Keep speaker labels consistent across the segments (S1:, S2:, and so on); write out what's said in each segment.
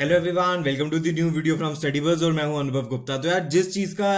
S1: hello everyone welcome to the new video from Studyverse और मैं हूं अनुभव गुप्ता तो यार जिस चीज का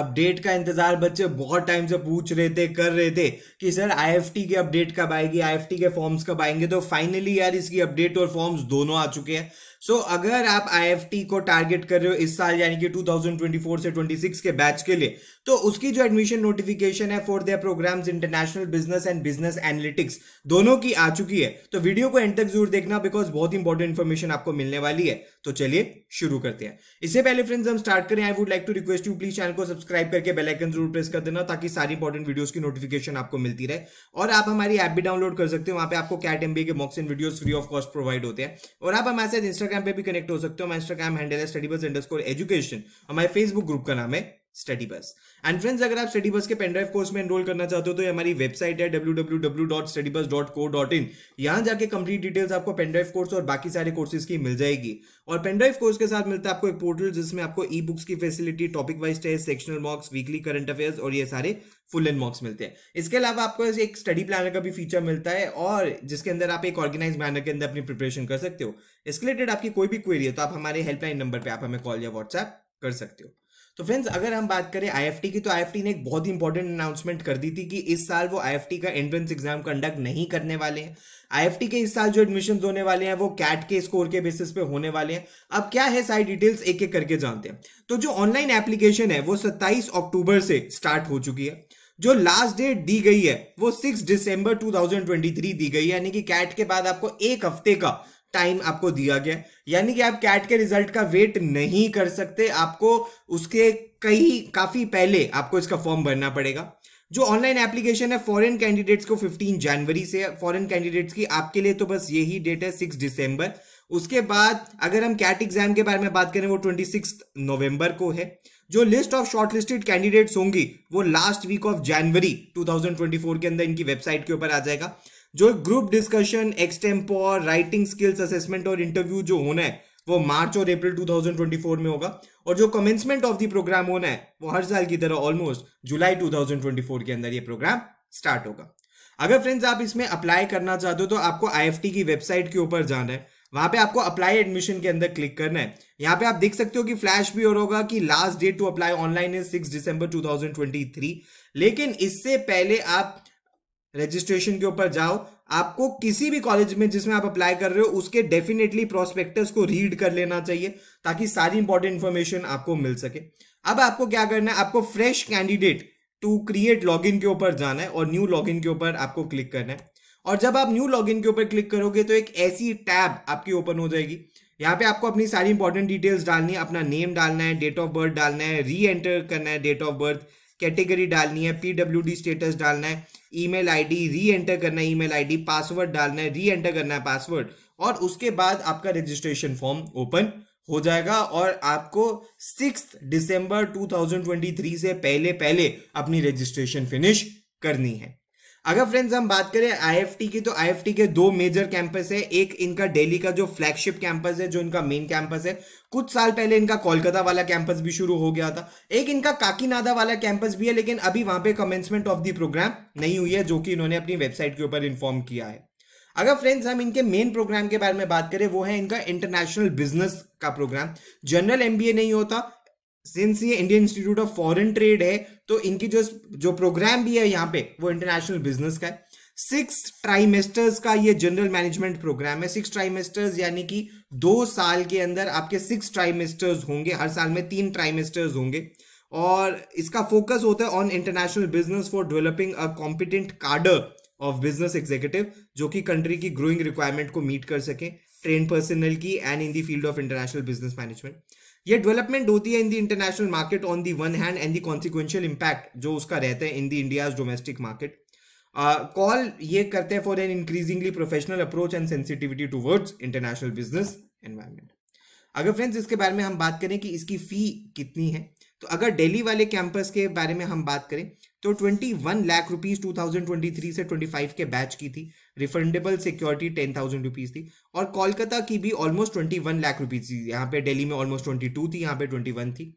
S1: अपडेट का इंतजार बच्चे बहुत टाइम से पूछ रहे थे कर रहे थे कि सर आईएफटी के अपडेट कब आएगी आईएफटी के फॉर्म्स कब आएंगे तो फाइनली यार इसकी अपडेट और फॉर्म्स दोनों आ चुके हैं सो so, अगर आप आई को टारगेट कर रहे हो इस साल यानी कि 2024 से 26 के बैच के लिए तो उसकी जो एडमिशन नोटिफिकेशन है for their programs international business and business analytics दोनों की आ चुकी है तो वीडियो को एंड तक जरूर देखना बिकॉज बहुत इंपॉर्टेंट इन्फॉर्मेशन आपको मिलने वाली है तो चलिए शुरू करते हैं इससे पहले फ्रेंड्स हम स्टार्ट करें I would like to request you please channel को सब्सक्राइब करके बेल आइकन जरूर प्रेस कर देना ताकि सारी इंपॉर्टेंट वीडियोस की नोटिफिकेशन आपको मिलती रहे और आप हमारी ऐप भी डाउनलोड कर सकते हो वहां पे आपको कैट एम के mocks and video free of cost provide होते हैं और आप हमारे साथ इंस्टाग्राम पर भी कनेक्ट हो सकते हो हमारा इंस्टाग्राम हैंडल है स्टडी बस एजुकेशन हमारे फेसबुक ग्रुप का नाम है स्टडी बस एंड फ्रेंड्स अगर आप स्टडी बस के पेनड्राइव कोर्स में एनरोल करना चाहते हो तो ये हमारी वेबसाइट है www.studybus.co.in यहाँ जाके कंप्लीट डिटेल्स आपको पेनड्राइव कोर्स और बाकी सारे कोर्सेज की मिल जाएगी और पेनड्राइव कोर्स के साथ मिलता है आपको एक पोर्टल जिसमें आपको ई बुक्स की facility topic wise test sectional mocks weekly current affairs और ये सारे फुल एंड मॉक्स मिलते हैं इसके अलावा आपको एक स्टडी प्लानर का भी फीचर मिलता है और जिसके अंदर आप एक ऑर्गेनाइज मैनर के अंदर अपनी प्रिपरेशन कर सकते हो इसके रिलेटेड आपकी कोई भी क्वेरी है तो आप हमारे हेल्पलाइन नंबर पर आप हमें कॉल या व्हाट्सएप कर सकते हो तो फ्रेंड्स अगर हम बात करें आईएफटी की तो आईएफटी ने एक बहुत ही इंपॉर्टेंट अनाउंसमेंट कर दी थी कि इस साल वो आईएफटी का एंट्रेंस एग्जाम कंडक्ट नहीं करने वाले हैं आईएफटी के इस साल जो एडमिशन होने वाले हैं वो कैट के स्कोर के बेसिस पे होने वाले हैं अब क्या है सारी डिटेल्स एक एक करके जानते हैं तो जो ऑनलाइन एप्लीकेशन है वो सत्ताईस अक्टूबर से स्टार्ट हो चुकी है जो लास्ट डेट दी गई है वो सिक्स दिसंबर टू दी गई है यानी कि कैट के बाद आपको एक हफ्ते का टाइम आपको दिया गया यानी कि आप कैट के रिजल्ट का वेट नहीं कर सकते आपको उसके कई काफ़ी पहले आपको इसका फॉर्म भरना पड़ेगा जो ऑनलाइन एप्लीकेशन है फॉरेन कैंडिडेट्स को 15 जनवरी से फॉरेन कैंडिडेट्स की आपके लिए तो बस यही डेट है 6 दिसंबर उसके बाद अगर हम कैट एग्जाम के बारे में बात करें वो 26 नवंबर को है जो लिस्ट ऑफ शॉर्टलिस्टेड कैंडिडेट्स होंगी वो लास्ट वीक ऑफ जनवरी 2024 के अंदर इनकी वेबसाइट के ऊपर आ जाएगा जो ग्रुप डिस्कशन और राइटिंग स्किल्स असेसमेंट और इंटरव्यू जो होना है वो मार्च और अप्रैल 2024 में होगा और जो कमेंसमेंट ऑफ द प्रोग्राम होना है वो हर साल की तरह ऑलमोस्ट जुलाई 2024 के अंदर ये प्रोग्राम स्टार्ट होगा अगर फ्रेंड्स आप इसमें अप्लाई करना चाहते हो तो आपको आई की वेबसाइट के ऊपर जाना है वहां पे आपको अप्लाई एडमिशन के अंदर क्लिक करना है यहाँ पे आप देख सकते हो कि फ्लैश भी और होगा कि last date to apply online है सिक्स दिसंबर 2023 लेकिन इससे पहले आप रजिस्ट्रेशन के ऊपर जाओ आपको किसी भी कॉलेज में जिसमें आप अप्लाई कर रहे हो उसके डेफिनेटली प्रोस्पेक्टस को रीड कर लेना चाहिए ताकि सारी इंपॉर्टेंट इन्फॉर्मेशन आपको मिल सके अब आपको क्या करना है आपको fresh candidate to create login के ऊपर जाना है और न्यू लॉगिन के ऊपर आपको क्लिक करना है और जब आप न्यू लॉगिन के ऊपर क्लिक करोगे तो एक ऐसी टैब आपकी ओपन हो जाएगी यहाँ पे आपको अपनी सारी इंपॉर्टेंट डिटेल्स डालनी है अपना नेम डालना है डेट ऑफ बर्थ डालना है री एंटर करना है डेट ऑफ बर्थ कैटेगरी डालनी है पीडब्ल्यूडी स्टेटस डालना है ईमेल आईडी री एंटर करना है ईमेल आईडी पासवर्ड डालना है री एंटर करना है पासवर्ड और उसके बाद आपका रजिस्ट्रेशन फॉर्म ओपन हो जाएगा और आपको सिक्स दिसंबर 2023 से पहले पहले अपनी रजिस्ट्रेशन फिनिश करनी है अगर फ्रेंड्स हम बात करें आईएफटी की तो आईएफटी के दो मेजर कैंपस है एक इनका दिल्ली का जो फ्लैगशिप कैंपस है जो इनका मेन कैंपस है कुछ साल पहले इनका कोलकाता वाला कैंपस भी शुरू हो गया था एक इनका काकीनादा वाला कैंपस भी है लेकिन अभी वहां पे कमेंसमेंट ऑफ द प्रोग्राम नहीं हुई है जो कि इन्होंने अपनी वेबसाइट के ऊपर इन्फॉर्म किया है अगर फ्रेंड्स हम इनके मेन प्रोग्राम के बारे में बात करें वो है इनका इंटरनेशनल बिजनेस का प्रोग्राम जनरल एमबीए नहीं होता सिंस ये Indian Institute of Foreign Trade है तो इनकी जो जो प्रोग्राम भी है यहाँ पे वो इंटरनेशनल बिजनेस का है सिक्स ट्राइमेस्टर्स का ये जनरल मैनेजमेंट प्रोग्राम है सिक्स ट्राइमेस्टर्स यानी कि दो साल के अंदर आपके सिक्स ट्राइमेस्टर्स होंगे हर साल में तीन ट्राइमेस्टर्स होंगे और इसका फोकस होता है on international business for developing a competent cadre of business executive जो कि कंट्री की ग्रोइंग रिक्वायरमेंट को मीट कर सके ट्रेन पर्सनल की and in the field of international business management ये डेवलपमेंट होती है in the international market on the one hand and the consequential impact जो उसका रहता है in the India's domestic market call ये करते हैं for an increasingly professional approach and sensitivity to international business environment अगर फ्रेंड्स इसके बारे में हम बात करें कि इसकी फ़ी कितनी है तो अगर दिल्ली वाले कैंपस के बारे में हम बात करें तो 21 लाख रुपीज 2023 से 25 के बैच की थी refundable security ten thousand rupees थी और कोलकाता की भी ऑलमोस्ट 21 लाख रुपीज थी यहाँ पे दिल्ली में ऑलमोस्ट 22 थी यहाँ पे 21 थी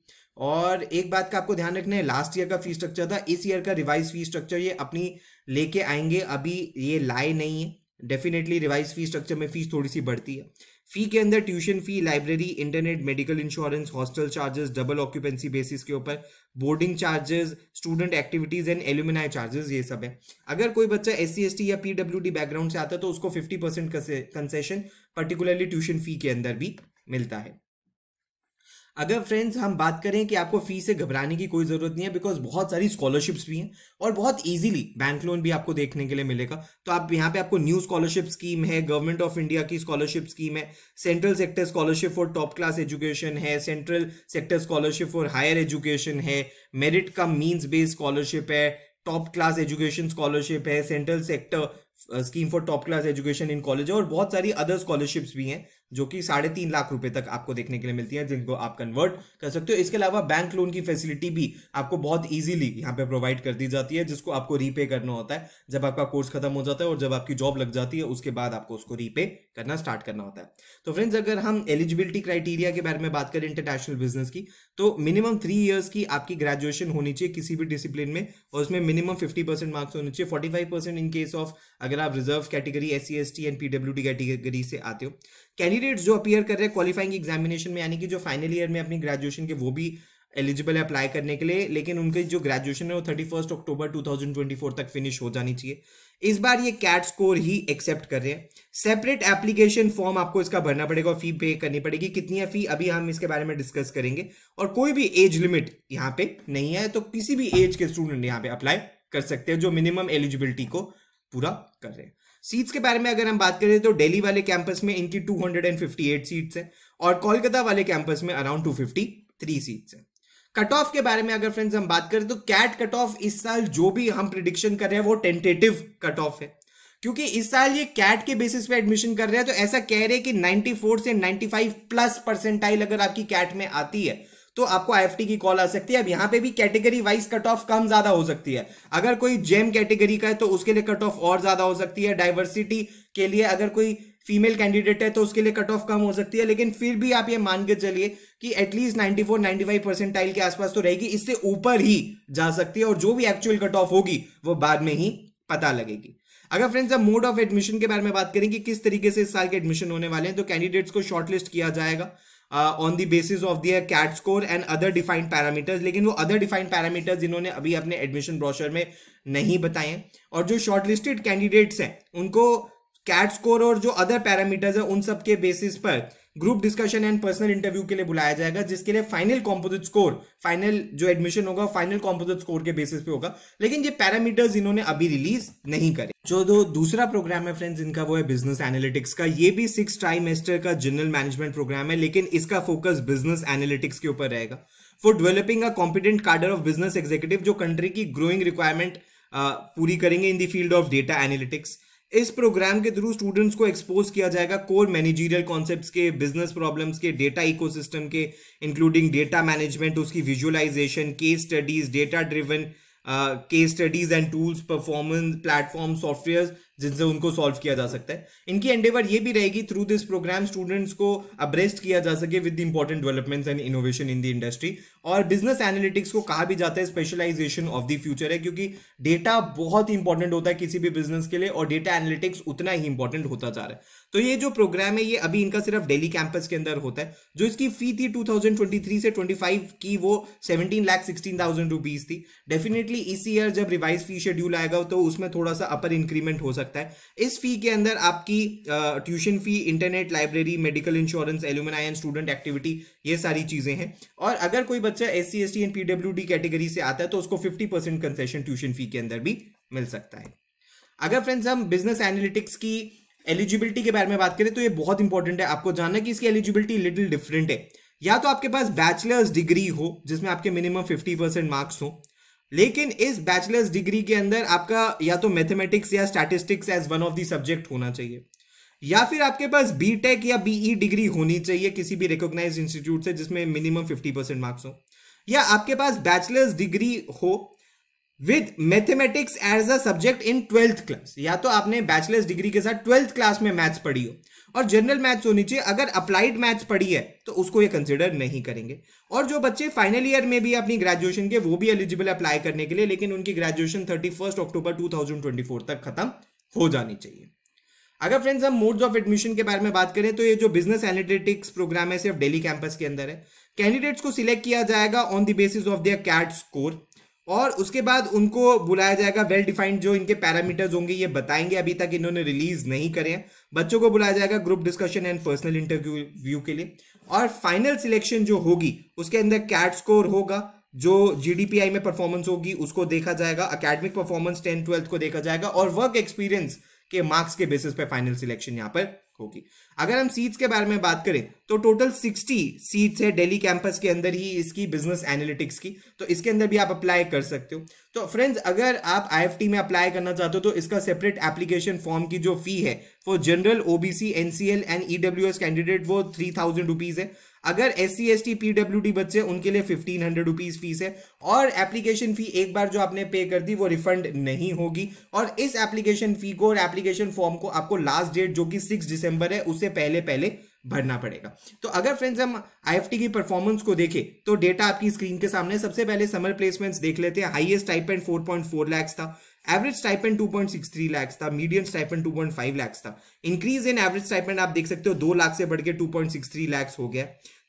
S1: और एक बात का आपको ध्यान रखना है लास्ट ईयर का फी स्ट्रक्चर था इस ईयर का रिवाइज फी स्ट्रक्चर ये अपनी लेके आएंगे अभी ये लाए नहीं है डेफिनेटली रिवाइज फी स्ट्रक्चर में फीस थोड़ी सी बढ़ती है फी के अंदर tuition fee library internet medical insurance hostel charges double occupancy basis के ऊपर boarding charges student activities and alumni charges ये सब है अगर कोई बच्चा एस सी या पी बैकग्राउंड से आता है तो उसको fifty percent concession particularly tuition fee के अंदर भी मिलता है अगर फ्रेंड्स हम बात करें कि आपको फी से घबराने की कोई ज़रूरत नहीं है बिकॉज बहुत सारी स्कॉलरशिप्स भी हैं और बहुत इजीली बैंक लोन भी आपको देखने के लिए मिलेगा तो आप यहाँ पे आपको न्यू स्कॉलरशिप स्कीम है गवर्नमेंट ऑफ इंडिया की स्कॉलरशिप स्कीम है central sector scholarship for top class education है central sector scholarship for higher education है मेरिट का मीन्स बेस्ड स्कॉलरशिप है टॉप क्लास एजुकेशन स्कॉलरशिप है central sector scheme for top class education in college और बहुत सारी other scholarships भी हैं जो कि साढ़े तीन लाख रुपए तक आपको देखने के लिए मिलती है जिनको आप कन्वर्ट कर सकते हो इसके अलावा बैंक लोन की फैसिलिटी भी आपको बहुत इजीली यहाँ पे प्रोवाइड कर दी जाती है जिसको आपको रीपे करना होता है जब आपका कोर्स खत्म हो जाता है और जब आपकी जॉब लग जाती है उसके बाद आपको उसको रीपे करना स्टार्ट करना होता है तो फ्रेंड्स अगर हम एलिजिबिलिटी क्राइटेरिया के बारे में बात करें इंटरनेशनल बिजनेस की तो मिनिमम थ्री ईयर्स की आपकी ग्रेजुएशन होनी चाहिए किसी भी डिसिप्लिन में और उसमें मिनिमम फिफ्टी परसेंट मार्क्स होने चाहिए forty five percent in case of अगर आप reserve category S C S T and PW D category से आते हो कैंडिडेट्स जो अपियर कर रहे हैं क्वालिफाइंग एग्जामिनेशन में यानी कि जो फाइनल ईयर में अपनी ग्रेजुएशन के वो भी एलिजिबल है अप्लाई करने के लिए लेकिन उनकी जो ग्रेजुएशन है वो thirty first October two thousand twenty four तक फिनिश हो जानी चाहिए इस बार ये कैट स्कोर ही एक्सेप्ट कर रहे हैं सेपरेट एप्लीकेशन फॉर्म आपको इसका भरना पड़ेगा और फी पे करनी पड़ेगी कितनी है फी अभी हम इसके बारे में डिस्कस करेंगे और कोई भी एज लिमिट यहाँ पे नहीं है तो किसी भी एज के स्टूडेंट यहाँ पे अप्लाई कर सकते हैं जो मिनिमम एलिजिबिलिटी को पूरा कर रहे हैं सीट्स के बारे में अगर हम बात करें तो दिल्ली वाले कैंपस में इनकी 258 सीट्स हैं और कोलकाता वाले कैंपस में अराउंड 253 सीट्स हैं कट ऑफ के बारे में अगर फ्रेंड्स हम बात करें तो कैट कट ऑफ इस साल जो भी हम प्रिडिक्शन कर रहे हैं वो टेंटेटिव कट ऑफ है क्योंकि इस साल ये कैट के बेसिस पे एडमिशन कर रहे हैं तो ऐसा कह रहे हैं कि 94 से 95 प्लस परसेंटाइल अगर आपकी कैट में आती है तो आपको आई की कॉल आ सकती है अब यहां पे भी कैटेगरी वाइज कट ऑफ कम ज्यादा हो सकती है अगर कोई जेम कैटेगरी का है तो उसके लिए कट ऑफ और ज्यादा हो सकती है डाइवर्सिटी के लिए अगर कोई फीमेल कैंडिडेट है तो उसके लिए कट ऑफ कम हो सकती है लेकिन फिर भी आप ये मान के चलिए कि एटलीस्ट नाइनटी फोर 94 95 परसेंटाइल के आसपास तो रहेगी इससे ऊपर ही जा सकती है और जो भी एक्चुअल कट ऑफ होगी वो बाद में ही पता लगेगी अगर फ्रेंड्स अब मोड ऑफ एडमिशन के बारे में बात करें कि किस तरीके से इस साल के एडमिशन होने वाले हैं तो कैंडिडेट्स को शॉर्टलिस्ट किया जाएगा on the basis of their CAT score and other defined parameters लेकिन वो अदर डिफाइंड पैरामीटर्स इन्होंने अभी अपने एडमिशन ब्रोशर में नहीं बताए और जो शॉर्ट लिस्टेड कैंडिडेट्स हैं उनको कैट स्कोर और जो अदर पैरामीटर्स है उन सब के बेसिस पर group discussion and personal interview के लिए बुलाया जाएगा जिसके लिए फाइनल कॉम्पोजिट स्कोर फाइनल जो एडमिशन होगा फाइनल कॉम्पोजिट स्कोर के बेसिस पे होगा लेकिन ये पैरामीटर्स इन्होंने अभी रिलीज नहीं करे जो दो दूसरा प्रोग्राम है फ्रेंड्स इनका वो है बिजनेस एनालिटिक्स का ये भी सिक्स ट्राइमेस्टर का जनरल मैनेजमेंट प्रोग्राम है लेकिन इसका फोकस बिजनेस एनालिटिक्स के ऊपर रहेगा for developing a competent cadre of business executive जो कंट्री की ग्रोइंग रिक्वायरमेंट पूरी करेंगे in the field of data analytics इस प्रोग्राम के थ्रू स्टूडेंट्स को एक्सपोज किया जाएगा कोर मैनेजीरियल कॉन्सेप्ट्स के बिजनेस प्रॉब्लम्स के डेटा इकोसिस्टम के इंक्लूडिंग डेटा मैनेजमेंट उसकी visualization case studies data driven case studies and tools performance platform software जिनसे उनको सॉल्व किया जा सकता है इनकी एंडेवर ये भी रहेगी थ्रू दिस प्रोग्राम स्टूडेंट्स को अब्रेस्ट किया जा सके with the important developments and innovation in the industry और बिजनेस एनालिटिक्स को कहा भी जाता है स्पेशलाइजेशन ऑफ द फ्यूचर है क्योंकि डेटा बहुत इंपॉर्टेंट होता है किसी भी बिजनेस के लिए और डेटा एनालिटिक्स उतना ही इंपॉर्टेंट होता जा रहा है तो ये जो प्रोग्राम है ये अभी इनका सिर्फ डेली कैंपस के अंदर होता है जो इसकी फी थी 2023 से 25 की वो 17 लाख सिक्सटीन थाउजेंड रुपीज थी डेफिनेटली इस ईयर जब रिवाइज फी शेड्यूल आएगा तो उसमें थोड़ा सा अपर इंक्रीमेंट हो सकता लगता है इस फी के अंदर आपकी tuition fee internet library medical insurance alumni and student activity ये सारी चीज़ें हैं और अगर कोई बच्चा S C S T and P D category से आता है तो उसको fifty percent concession tuition fee के अंदर भी मिल सकता है अगर फ्रेंड्स हम बिजनेस एनालिटिक्स की एलिजिबिलिटी के बारे में बात करें तो ये बहुत इंपॉर्टेंट है आपको जानना कि इसकी एलिजिबिलिटी लिटिल डिफरेंट है या तो आपके पास बैचलर्स डिग्री हो जिसमें आपके मिनिमम फिफ्टी परसेंट मार्क्स हो लेकिन इस बैचलर्स डिग्री के अंदर आपका या तो मैथमेटिक्स या statistics as one of the subject होना चाहिए या फिर आपके पास बी टेक या बीई डिग्री e होनी चाहिए किसी भी रिकॉग्नाइज इंस्टीट्यूट से जिसमें मिनिमम फिफ्टी परसेंट मार्क्स हो या आपके पास बैचलर्स डिग्री हो with mathematics as a subject in twelfth class या तो आपने बैचलर्स डिग्री के साथ ट्वेल्थ क्लास में मैथ्स पढ़ी हो और जनरल मैथ्स होनी चाहिए अगर अप्लाइड मैथ्स पढ़ी है तो उसको ये कंसिडर नहीं करेंगे और जो बच्चे फाइनल ईयर में भी अपनी ग्रेजुएशन के वो भी एलिजिबल अप्लाई करने के लिए लेकिन उनकी graduation thirty first October two thousand twenty four तक खत्म हो जानी चाहिए अगर फ्रेंड्स हम मोड्स ऑफ एडमिशन के बारे में बात करें तो ये जो बिजनेस एनालिटिक्स प्रोग्राम है सिर्फ डेली कैंपस के अंदर है कैंडिडेट्स को सिलेक्ट किया जाएगा on the basis of their CAT score और उसके बाद उनको बुलाया जाएगा वेल डिफाइंड जो इनके पैरामीटर्स होंगे ये बताएंगे अभी तक इन्होंने रिलीज नहीं करे हैं बच्चों को बुलाया जाएगा group discussion and personal interview view के लिए और फाइनल सिलेक्शन जो होगी उसके अंदर कैट स्कोर होगा जो जीडीपीआई में परफॉर्मेंस होगी उसको देखा जाएगा अकेडमिक परफॉर्मेंस टेंथ ट्वेल्थ को देखा जाएगा और वर्क एक्सपीरियंस के मार्क्स के बेसिस पे फाइनल सिलेक्शन यहाँ पर होगी अगर हम सीट्स के बारे में बात करें तो टोटल 60 सीट्स है दिल्ली कैंपस के अंदर ही इसकी बिजनेस एनालिटिक्स की तो इसके अंदर भी आप अप्लाई कर सकते हो तो फ्रेंड्स अगर आप आईएफटी में अप्लाई करना चाहते हो तो इसका सेपरेट एप्लीकेशन फॉर्म की जो फी है for general OBC NCL and EWS candidate वो थ्री थाउजेंड रुपीज है अगर S C S T PW D बच्चे उनके लिए फिफ्टीन हंड्रेड रुपीज फीस है और एप्लीकेशन फी एक बार जो आपने पे कर दी वो रिफंड नहीं होगी और इस एप्लीकेशन फी को और एप्लीकेशन फॉर्म को आपको लास्ट डेट जो कि सिक्स दिसंबर है उससे पहले पहले भरना पड़ेगा तो अगर फ्रेंड्स हम आईएफटी की परफॉर्मेंस को देखें तो डेटा आपकी स्क्रीन के सामने सबसे पहले समर प्लेसमेंट्स देख लेते हैं हाईएस्ट टाइप एंड 4.4 लाख था एवरेज स्टाइपेंड 2.63 लैक्स था मीडियम स्टाइपेंड 2.5 लैक्स था इंक्रीज इन एवरेज स्टाइपेंड आप देख सकते हो दो लाख से बढ़ के थ्री लैक्स हो गया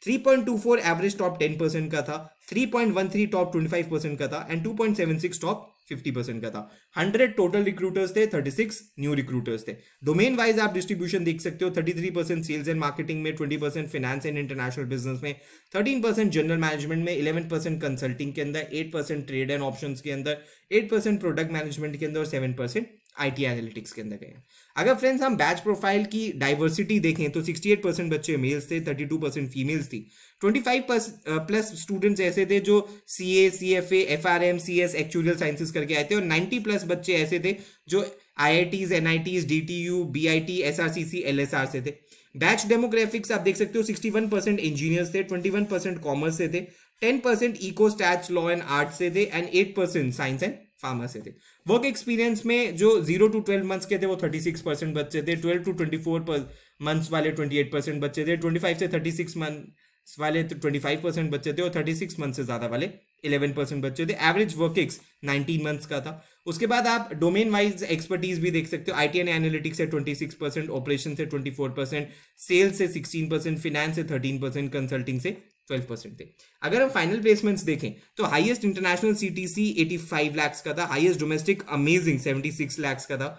S1: 3.24 एवरेज टॉप 10 परसेंट का था 3.13 टॉप 25 परसेंट का था एंड 2.76 टॉप फिफ्टी परसेंट का था हंड्रेड टोटल रिक्रूटर्स थे थर्टी सिक्स न्यू रिक्रूटर्स थे डोमेन वाइज आप डिस्ट्रीब्यूशन देख सकते हो thirty three percent sales and marketing में twenty percent finance and international business में थर्टीन परसेंट जनरल मैनेजमेंट में इलेवन परसेंट कंसल्टिंग के अंदर eight percent trade and option के अंदर एट परसेंट प्रोडक्ट मैनेजमेंट के अंदर और सेवन परसेंट आईटी एनालिटिक्स के अंदर गए अगर फ्रेंड्स हम बैच प्रोफाइल की डाइवर्सिटी देखें तो 68 परसेंट बच्चे मेल्स थे 32 परसेंट फीमेल्स थी 25 प्लस स्टूडेंट्स ऐसे थे जो C A C F A F R M C S actuarial sciences करके आए थे और 90 प्लस बच्चे ऐसे थे जो I I Ts N I Ts D T U B I T S R C C L S R से थे बैच डेमोग्राफिक्स आप देख सकते हो 61 परसेंट इंजीनियर्स थे 21 परसेंट कॉमर्स से थे 10 percent eco stat law and art से थे and 8 percent science and pharma से थे वर्क एक्सपीरियंस में जो जीरो टू ट्वेल्व मंथ्स के थे वो थर्टी सिक्स परसेंट बच्चे थे twelve to twenty four months वाले ट्वेंटी एट परसेंट बच्चे थे ट्वेंटी फाइव से थर्टी सिक्स मंथ्स वाले ट्वेंटी फाइव परसेंट बच्चे थे और थर्टी सिक्स मंथ से ज़्यादा वाले इलेवन परसेंट बच्चे थे average work ex nineteen months का था उसके बाद आप डोमेन वाइज एक्सपर्टीज भी देख सकते हो आई टी एंड एनालिटिक्स से ट्वेंटी सिक्स परसेंट ऑपरेशन से ट्वेंटी फोर परसेंट सेल्स से सिक्सटीन परसेंट फिनेंस से थर्टीन परसेंट कंसल्टिंग से ट्वेल्व परसेंट थे अगर हम फाइनल प्लेसमेंट्स देखें तो हाईएस्ट इंटरनेशनल सीटीसी 85 लाख का था हाईएस्ट डोमेस्टिक अमेजिंग 76 लाख का था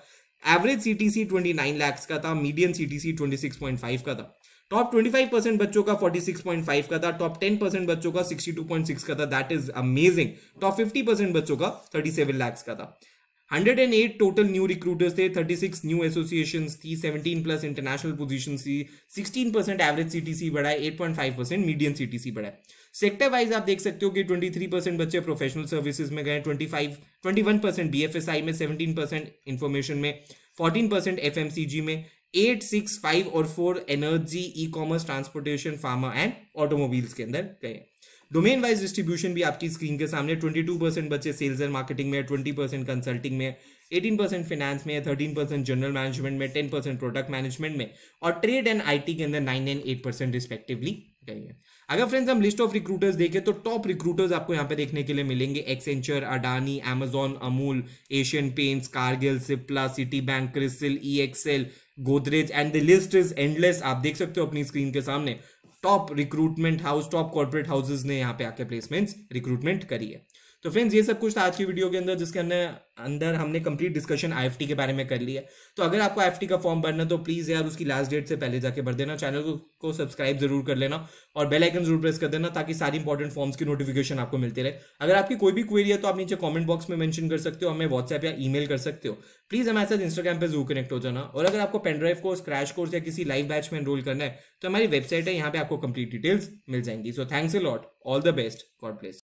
S1: एवरेज सीटीसी 29 लाख का था मीडियम सीटीसी 26.5 का था टॉप 25 परसेंट बच्चों का 46.5 का था टॉप 10 परसेंट बच्चों का 62.6 का था that is amazing top 50 percent बच्चों का 37 सेवन का था 108 टोटल न्यू रिक्रूटर्स थे 36 न्यू एसोसिएशन थी 17 प्लस इंटरनेशनल पोजिशन थी 16 परसेंट एवरेज सीटीसी बढ़ा 8.5 परसेंट मीडियम सीटीसी बढ़ा सेक्टर वाइज आप देख सकते हो कि 23 परसेंट बच्चे प्रोफेशनल सर्विसेज में गए 25 21 परसेंट बी में 17 परसेंट इन्फॉर्मेशन में 14 परसेंट एफ में एट सिक्स फाइव और four energy e commerce transportation pharma and automobiles के अंदर गए डोमेन वाइज डिस्ट्रीब्यूशन भी आपकी स्क्रीन के सामने ट्वेंटी टू परसेंट बच्चे सेल्स एंड मार्केटिंग में ट्वेंटी परसेंट कंसल्टिंग में एटीन परसेंट फाइनेंस में थर्टीन परसेंट जनरल मैनेजमेंट में टेन परसेंट प्रोडक्ट मैनेजमेंट में और ट्रेड एंड आई टी के अंदर nine and eight percent respectively गई है अगर फ्रेंड्स हम लिस्ट ऑफ रिक्रूटर्स देखें तो टॉप रिक्रूटर्स आपको यहाँ पे देखने के लिए मिलेंगे Accenture Adani Amazon Amul Asian Paints Cargill Cipla Citibank CRISIL ई Godrej and the list is endless आप देख सकते हो अपनी स्क्रीन के सामने top recruitment house top corporate houses ने यहाँ पे आके प्लेसमेंट्स रिक्रूटमेंट करी है तो फ्रेंड्स ये सब कुछ था आज की वीडियो के अंदर जिसके अंदर अंदर हमने कंप्लीट डिस्कशन आई के बारे में कर लिया तो अगर आपको आई का फॉर्म भरना तो प्लीज़ यार उसकी लास्ट डेट से पहले जाके भर देना चैनल को, को सब्सक्राइब जरूर कर लेना और बेल आइकन जरूर प्रेस कर देना ताकि सारी इंपॉर्टेंट फॉर्म्स की नोटिफिकेशन आपको मिलती रहे अगर आपकी कोई भी क्वेरी है तो आप नीचे कॉमेंट बॉक्स में मैंशन कर सकते हो हमें व्हाट्सएप या ई कर सकते हो प्लीज़ हमारे साथ इंस्टाग्राम पर जरूर कनेक्ट हो जाना और अगर आपको पेनड्राइव कोर्स क्रैश कोर्स या किसी लाइव बैच में एनरोल करना है तो हमारी वेबसाइट है यहाँ पे आपको कंप्लीट डिटेल्स मिल जाएंगी so thanks a lot all the best god place